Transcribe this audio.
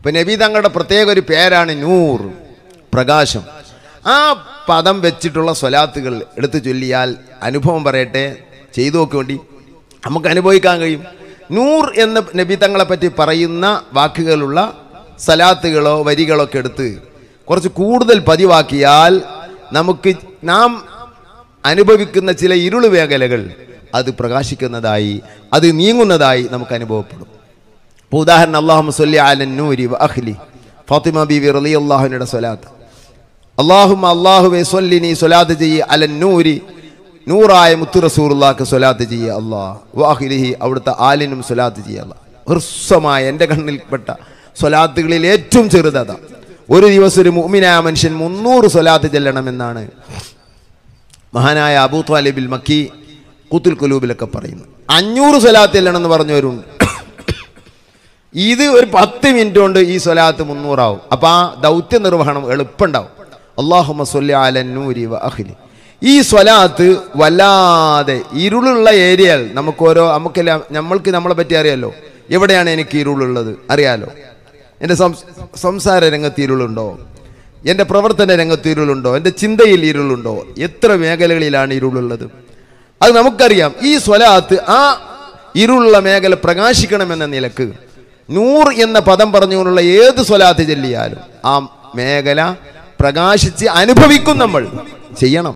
ഇപ്പം നബി തങ്ങളുടെ പ്രത്യേക ഒരു പേരാണ് നൂർ പ്രകാശം ആ പദം വെച്ചിട്ടുള്ള സ്വലാത്തുകൾ എടുത്തു ചൊല്ലിയാൽ അനുഭവം പറയട്ടെ ചെയ്തു വേണ്ടി നമുക്ക് അനുഭവിക്കാൻ കഴിയും നൂർ എന്ന് നബി തങ്ങളെ പറ്റി പറയുന്ന വാക്കുകളുള്ള സലാത്തുകളോ ഒക്കെ എടുത്ത് കുറച്ച് കൂടുതൽ പതിവാക്കിയാൽ നമുക്ക് നാം അനുഭവിക്കുന്ന ചില ഇരുൾ മേഖലകൾ അത് പ്രകാശിക്കുന്നതായി അത് നീങ്ങുന്നതായി നമുക്ക് അനുഭവപ്പെടും ഇപ്പോൾ ഉദാഹരണം അള്ളാഹു സൊല്ലി അലൻ നൂരി അഹ്ലി ഫാത്തിമ ബി വി റലി അള്ളാഹുവിൻ്റെ സ്വലാത്ത് അള്ളാഹുമ അള്ളാഹുവെ സൊല്ലിനി സ്വലാത്ത് ചെയ്യ അലൻ നൂരി നൂറായ മുത്തുറസൂറുള്ളാക്ക് സ്വലാത്ത് ചെയ്യ അള്ളാഹ് വാഹിലിഹി അവിടുത്തെ ആലിനും സ്വലാത്ത് ചെയ്യല്ല ഹൃസ്വമായ എൻ്റെ കണ്ണിൽപ്പെട്ട സ്വലാത്തുകളിൽ ഏറ്റവും ചെറുതതാ ഒരു ദിവസം ഒരു മുഅ്മിനായ മനുഷ്യൻ മുന്നൂറ് സ്വലാത്ത് ചെല്ലണമെന്നാണ് മഹാനായ അബൂ ത്വാലിബിൽ മക്കി കുത്തുൽ കുലൂബിലൊക്കെ പറയുന്നു അഞ്ഞൂറ് സ്വലാത്ത് ചെല്ലണമെന്ന് പറഞ്ഞവരുണ്ട് ഇത് ഒരു പത്ത് മിനിറ്റ് കൊണ്ട് ഈ സ്വലാത്ത് മുന്നൂറാവും അപ്പോൾ ആ ദൗത്യ നിർവഹണം എളുപ്പമുണ്ടാവും അള്ളാഹുമ സൊല്ലി അലന്നൂരി ഈ സ്വലാത്ത് വല്ലാതെ ഇരുളുള്ള ഏരിയകൾ നമുക്ക് ഓരോ നമുക്കെല്ലാം നമ്മൾക്ക് നമ്മളെ പറ്റി അറിയാലോ എവിടെയാണ് എനിക്ക് ഇരുളുള്ളത് അറിയാലോ എൻ്റെ സംസാര രംഗത്ത് ഇരുളുണ്ടോ എൻ്റെ പ്രവർത്തന രംഗത്ത് ഇരുളുണ്ടോ എൻ്റെ ചിന്തയിൽ ഇരുളുണ്ടോ എത്ര മേഖലകളിലാണ് ഇരുളുള്ളത് അത് നമുക്കറിയാം ഈ സ്വലാത്ത് ആ ഇരുളുള്ള മേഖല പ്രകാശിക്കണമെന്ന നിലക്ക് നൂർ എന്ന പദം പറഞ്ഞുകൊണ്ടുള്ള ഏത് സ്വലാത്ത് ചെല്ലിയാലും ആ മേഖല പ്രകാശിച്ച് അനുഭവിക്കും നമ്മൾ ചെയ്യണം